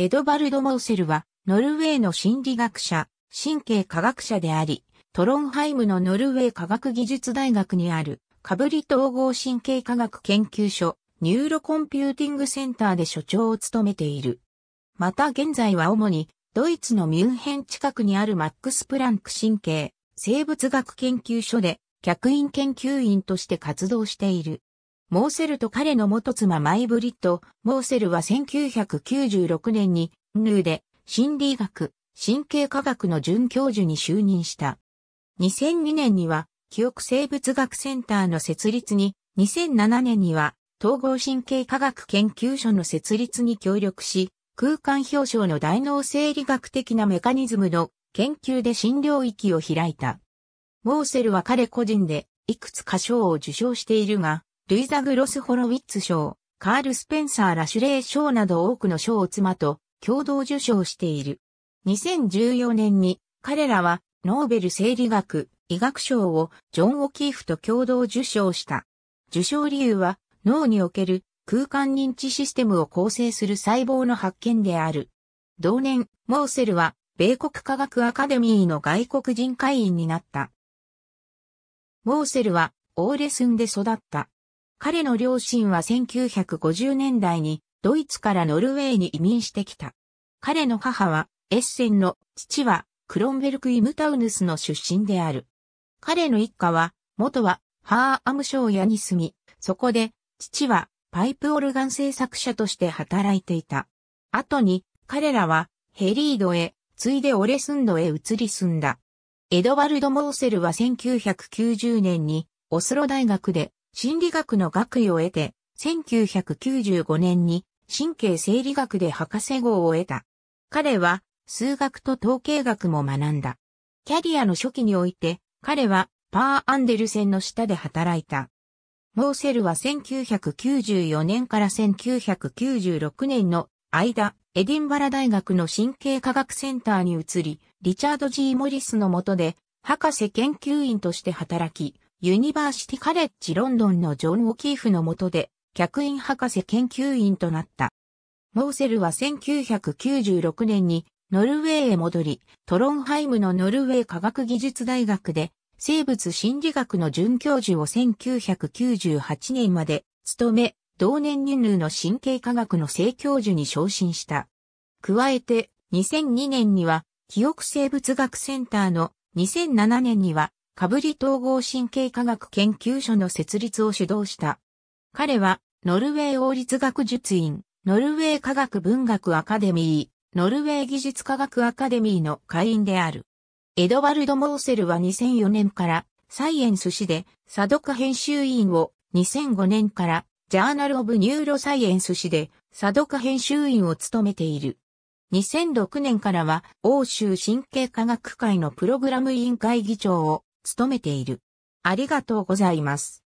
エドバルド・モーセルは、ノルウェーの心理学者、神経科学者であり、トロンハイムのノルウェー科学技術大学にある、カブリ統合神経科学研究所、ニューロコンピューティングセンターで所長を務めている。また現在は主に、ドイツのミュンヘン近くにあるマックス・プランク神経、生物学研究所で、客員研究員として活動している。モーセルと彼の元妻マイブリッド、モーセルは1996年に、ヌーで心理学、神経科学の准教授に就任した。2002年には、記憶生物学センターの設立に、2007年には、統合神経科学研究所の設立に協力し、空間表彰の大脳生理学的なメカニズムの研究で新領域を開いた。モーセルは彼個人でいくつか賞を受賞しているが、ルイザ・グロス・ホロウィッツ賞、カール・スペンサー・ラシュレー賞など多くの賞を妻と共同受賞している。2014年に彼らはノーベル生理学、医学賞をジョン・オキーフと共同受賞した。受賞理由は脳における空間認知システムを構成する細胞の発見である。同年、モーセルは米国科学アカデミーの外国人会員になった。モーセルはオーレスンで育った。彼の両親は1950年代にドイツからノルウェーに移民してきた。彼の母はエッセンの父はクロンベルク・イムタウヌスの出身である。彼の一家は元はハーアムショーヤに住み、そこで父はパイプオルガン製作者として働いていた。後に彼らはヘリードへ、ついでオレスンドへ移り住んだ。エドワルド・モーセルは1990年にオスロ大学で心理学の学位を得て、1995年に神経生理学で博士号を得た。彼は数学と統計学も学んだ。キャリアの初期において、彼はパー・アンデルセンの下で働いた。モーセルは1994年から1996年の間、エディンバラ大学の神経科学センターに移り、リチャード・ G・ モリスの下で、博士研究員として働き、ユニバーシティカレッジロンドンのジョン・オキーフの下で、客員博士研究員となった。モーセルは1996年にノルウェーへ戻り、トロンハイムのノルウェー科学技術大学で生物心理学の准教授を1998年まで務め、同年人類の神経科学の正教授に昇進した。加えて、2002年には記憶生物学センターの2007年にはかぶり統合神経科学研究所の設立を主導した。彼は、ノルウェー王立学術院、ノルウェー科学文学アカデミー、ノルウェー技術科学アカデミーの会員である。エドワルド・モーセルは2004年からサイエンス誌で査読編集員を2005年からジャーナル・オブ・ニューロサイエンス誌で査読編集員を務めている。2006年からは欧州神経科学会のプログラム委員会議長を務めている。ありがとうございます。